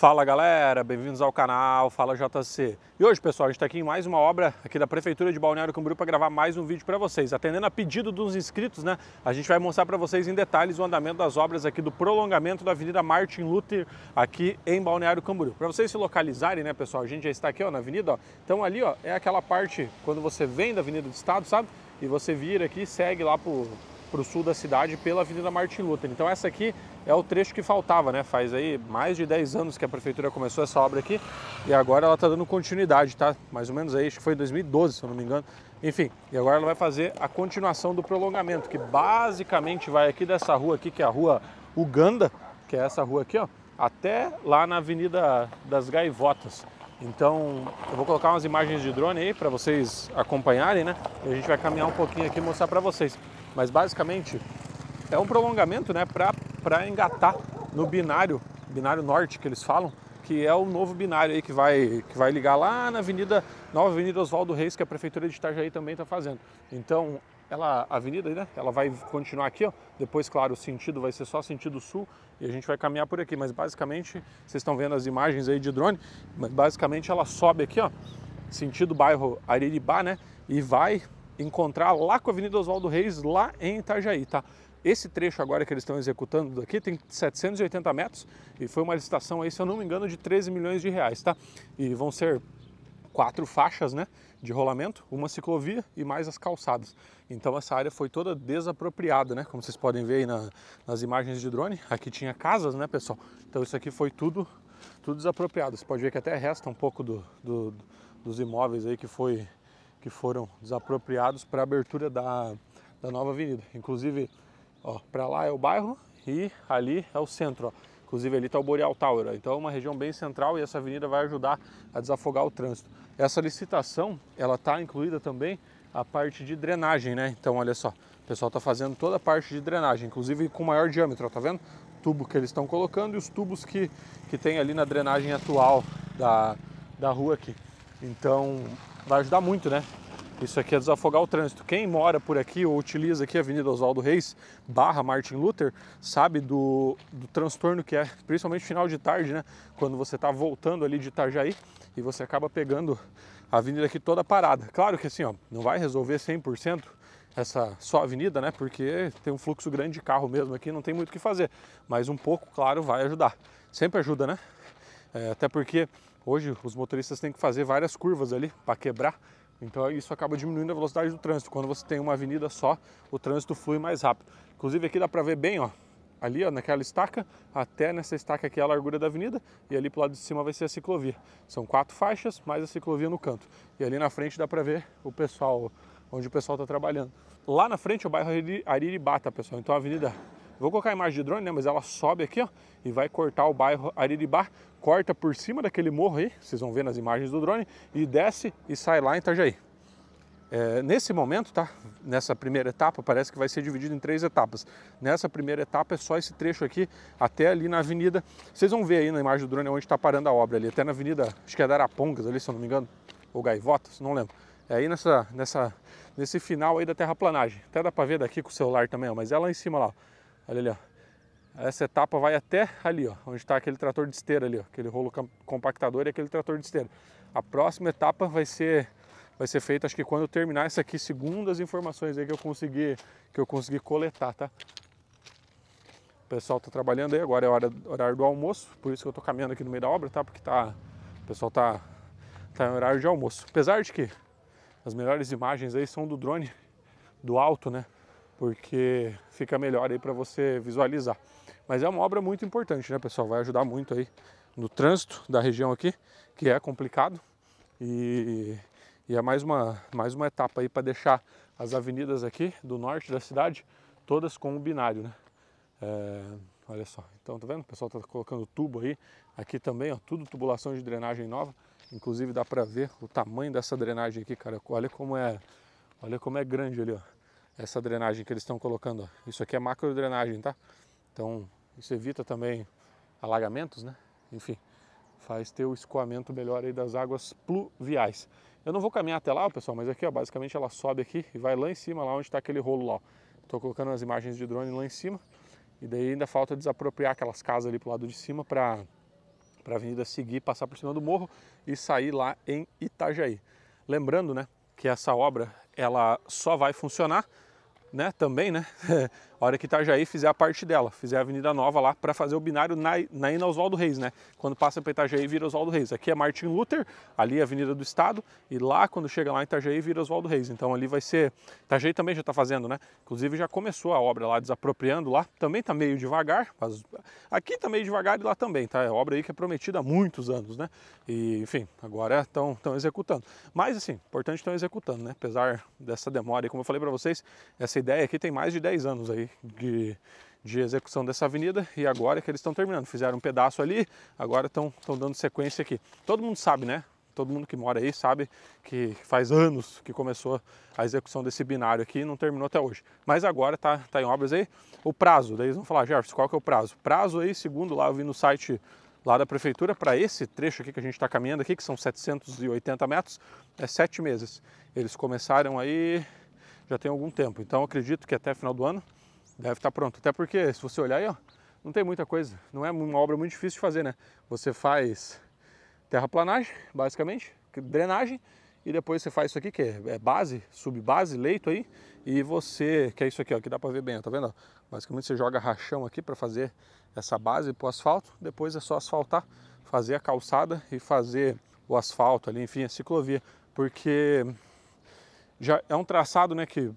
Fala galera, bem-vindos ao canal Fala JC. E hoje, pessoal, a gente está aqui em mais uma obra aqui da Prefeitura de Balneário Camboriú para gravar mais um vídeo para vocês. Atendendo a pedido dos inscritos, né, a gente vai mostrar para vocês em detalhes o andamento das obras aqui do prolongamento da Avenida Martin Luther aqui em Balneário Camboriú. Para vocês se localizarem, né, pessoal, a gente já está aqui ó, na avenida, ó. então ali ó, é aquela parte quando você vem da Avenida do Estado, sabe? E você vira aqui e segue lá para para o sul da cidade pela Avenida Martin Luther. Então essa aqui é o trecho que faltava, né? Faz aí mais de 10 anos que a prefeitura começou essa obra aqui e agora ela está dando continuidade, tá? Mais ou menos aí, acho que foi em 2012, se eu não me engano. Enfim, e agora ela vai fazer a continuação do prolongamento, que basicamente vai aqui dessa rua aqui, que é a rua Uganda, que é essa rua aqui, ó, até lá na Avenida das Gaivotas. Então, eu vou colocar umas imagens de drone aí para vocês acompanharem, né? E a gente vai caminhar um pouquinho aqui e mostrar para vocês. Mas basicamente é um prolongamento né, para engatar no binário, binário norte que eles falam, que é o novo binário aí que vai, que vai ligar lá na Avenida, Nova Avenida Oswaldo Reis, que a Prefeitura de Itajaí também está fazendo. Então, ela, a avenida, né, ela vai continuar aqui, ó. depois, claro, o sentido vai ser só sentido sul e a gente vai caminhar por aqui, mas basicamente, vocês estão vendo as imagens aí de drone, mas basicamente ela sobe aqui, ó, sentido bairro Ariribá, né, e vai encontrar lá com a Avenida Oswaldo Reis, lá em Itajaí, tá? Esse trecho agora que eles estão executando daqui tem 780 metros e foi uma licitação aí, se eu não me engano, de 13 milhões de reais, tá? E vão ser quatro faixas, né, de rolamento, uma ciclovia e mais as calçadas. Então essa área foi toda desapropriada, né, como vocês podem ver aí na, nas imagens de drone. Aqui tinha casas, né, pessoal? Então isso aqui foi tudo, tudo desapropriado. Você pode ver que até resta um pouco do, do dos imóveis aí que foi que foram desapropriados para a abertura da, da nova avenida. Inclusive, ó, para lá é o bairro e ali é o centro. Ó. Inclusive ali está o Boreal Tower. Então é uma região bem central e essa avenida vai ajudar a desafogar o trânsito. Essa licitação, ela está incluída também a parte de drenagem, né? Então olha só, o pessoal está fazendo toda a parte de drenagem, inclusive com maior diâmetro, ó, tá vendo? tubo que eles estão colocando e os tubos que, que tem ali na drenagem atual da, da rua aqui. Então vai ajudar muito, né? Isso aqui é desafogar o trânsito. Quem mora por aqui ou utiliza aqui a Avenida Oswaldo Reis barra Martin Luther sabe do, do transtorno que é, principalmente final de tarde, né? Quando você está voltando ali de Itajaí e você acaba pegando a avenida aqui toda parada. Claro que assim, ó, não vai resolver 100% essa só avenida, né? Porque tem um fluxo grande de carro mesmo aqui, não tem muito o que fazer. Mas um pouco, claro, vai ajudar. Sempre ajuda, né? É, até porque Hoje os motoristas têm que fazer várias curvas ali para quebrar, então isso acaba diminuindo a velocidade do trânsito. Quando você tem uma avenida só, o trânsito flui mais rápido. Inclusive aqui dá para ver bem, ó, ali ó, naquela estaca, até nessa estaca aqui é a largura da avenida e ali para o lado de cima vai ser a ciclovia. São quatro faixas, mais a ciclovia no canto. E ali na frente dá para ver o pessoal, onde o pessoal está trabalhando. Lá na frente é o bairro Ariribata, pessoal. Então a avenida Vou colocar a imagem de drone, né? Mas ela sobe aqui, ó, e vai cortar o bairro Ariribá, corta por cima daquele morro aí, vocês vão ver nas imagens do drone, e desce e sai lá em Itajaí. É, nesse momento, tá? Nessa primeira etapa, parece que vai ser dividido em três etapas. Nessa primeira etapa é só esse trecho aqui, até ali na avenida. Vocês vão ver aí na imagem do drone onde está parando a obra ali, até na avenida, acho que é da Arapongas ali, se eu não me engano, ou Gaivotas, não lembro. É aí nessa, nessa, nesse final aí da terraplanagem. Até dá para ver daqui com o celular também, ó, mas é lá em cima lá. Ó. Olha ali, ó. Essa etapa vai até ali, ó, onde está aquele trator de esteira ali, ó, aquele rolo compactador e aquele trator de esteira. A próxima etapa vai ser vai ser feita, acho que quando terminar essa aqui, segundo as informações aí que eu consegui que eu consegui coletar, tá? O pessoal está trabalhando aí, agora é hora horário do almoço, por isso que eu estou caminhando aqui no meio da obra, tá? Porque tá o pessoal tá tá em horário de almoço. Apesar de que as melhores imagens aí são do drone do alto, né? porque fica melhor aí para você visualizar. Mas é uma obra muito importante, né, pessoal? Vai ajudar muito aí no trânsito da região aqui, que é complicado. E, e é mais uma, mais uma etapa aí para deixar as avenidas aqui do norte da cidade todas com o binário, né? É, olha só, então tá vendo? O pessoal tá colocando tubo aí, aqui também, ó, tudo tubulação de drenagem nova. Inclusive dá para ver o tamanho dessa drenagem aqui, cara. Olha como é, olha como é grande ali, ó essa drenagem que eles estão colocando. Isso aqui é macro drenagem, tá? Então isso evita também alagamentos, né? Enfim, faz ter o escoamento melhor aí das águas pluviais. Eu não vou caminhar até lá, pessoal, mas aqui, ó, basicamente ela sobe aqui e vai lá em cima, lá onde está aquele rolo lá. Estou colocando as imagens de drone lá em cima e daí ainda falta desapropriar aquelas casas ali pro lado de cima para para a avenida seguir, passar por cima do morro e sair lá em Itajaí. Lembrando, né, que essa obra ela só vai funcionar né? Também, né? a hora que Itajaí fizer a parte dela, fizer a Avenida Nova lá para fazer o binário na, na Ina Oswaldo Reis, né? Quando passa para Itajaí vira Oswaldo Reis. Aqui é Martin Luther, ali é a Avenida do Estado, e lá quando chega lá em Itajaí vira Oswaldo Reis. Então ali vai ser. Itajaí também já está fazendo, né? Inclusive já começou a obra lá, desapropriando lá. Também está meio devagar, mas aqui está meio devagar e lá também, tá? É obra aí que é prometida há muitos anos, né? E enfim, agora estão executando. Mas assim, importante estão executando, né? Apesar dessa demora, e como eu falei para vocês, essa ideia aqui tem mais de 10 anos aí de, de execução dessa avenida e agora é que eles estão terminando. Fizeram um pedaço ali, agora estão dando sequência aqui. Todo mundo sabe, né? Todo mundo que mora aí sabe que faz anos que começou a execução desse binário aqui e não terminou até hoje. Mas agora está tá em obras aí. O prazo, daí eles vão falar, Jefferson, qual que é o prazo? Prazo aí, segundo lá, eu vi no site lá da prefeitura para esse trecho aqui que a gente está caminhando aqui, que são 780 metros, é sete meses. Eles começaram aí já tem algum tempo, então acredito que até final do ano deve estar tá pronto. Até porque, se você olhar aí, ó, não tem muita coisa. Não é uma obra muito difícil de fazer, né? Você faz terraplanagem, basicamente, drenagem, e depois você faz isso aqui, que é, é base, subbase, leito aí, e você, que é isso aqui, ó, que dá para ver bem, ó, tá vendo? Basicamente você joga rachão aqui para fazer essa base para o asfalto, depois é só asfaltar, fazer a calçada e fazer o asfalto ali, enfim, a ciclovia, porque já é um traçado, né, que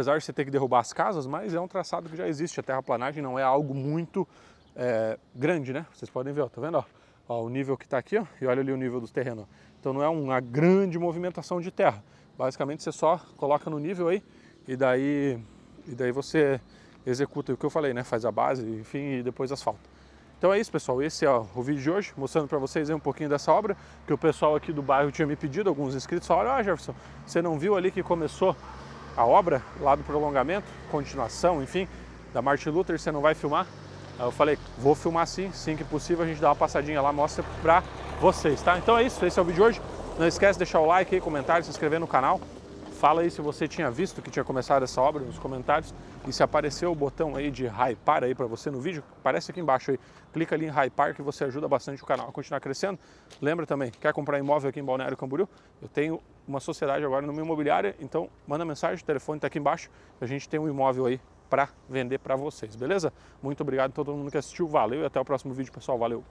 apesar de você ter que derrubar as casas, mas é um traçado que já existe. A terraplanagem não é algo muito é, grande, né? Vocês podem ver, ó, tá vendo? Ó, ó o nível que está aqui, ó, e olha ali o nível do terreno. Então não é uma grande movimentação de terra. Basicamente você só coloca no nível aí e daí, e daí você executa o que eu falei, né? Faz a base, enfim, e depois asfalta. Então é isso, pessoal. Esse é o vídeo de hoje, mostrando para vocês um pouquinho dessa obra que o pessoal aqui do bairro tinha me pedido, alguns inscritos falaram: "Ah, Jefferson, você não viu ali que começou a obra lá do prolongamento, continuação, enfim, da Martin Luther, você não vai filmar? Aí eu falei, vou filmar sim, sim que possível, a gente dá uma passadinha lá, mostra pra vocês, tá? Então é isso, esse é o vídeo de hoje. Não esquece de deixar o like aí, comentário, se inscrever no canal. Fala aí se você tinha visto que tinha começado essa obra nos comentários e se apareceu o botão aí de hypar aí para você no vídeo, aparece aqui embaixo aí. Clica ali em hypar que você ajuda bastante o canal a continuar crescendo. Lembra também, quer comprar imóvel aqui em Balneário Camboriú? Eu tenho uma sociedade agora numa imobiliária, então manda mensagem, o telefone está aqui embaixo, a gente tem um imóvel aí para vender para vocês, beleza? Muito obrigado a todo mundo que assistiu, valeu e até o próximo vídeo, pessoal, valeu!